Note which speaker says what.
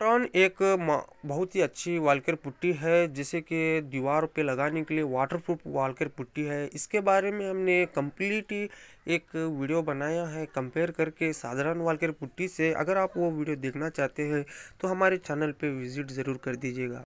Speaker 1: turn एक बहुत ही अच्छी वालकर पुट्टी है जिसे कि दीवार पे लगाने के लिए वाटरप्रूफ वालकर पुट्टी है इसके बारे में हमने कम्प्लीट एक वीडियो बनाया है कंपेयर करके साधारण वालकर पुट्टी से अगर आप वो वीडियो देखना चाहते हैं तो हमारे चैनल पे विजिट ज़रूर कर दीजिएगा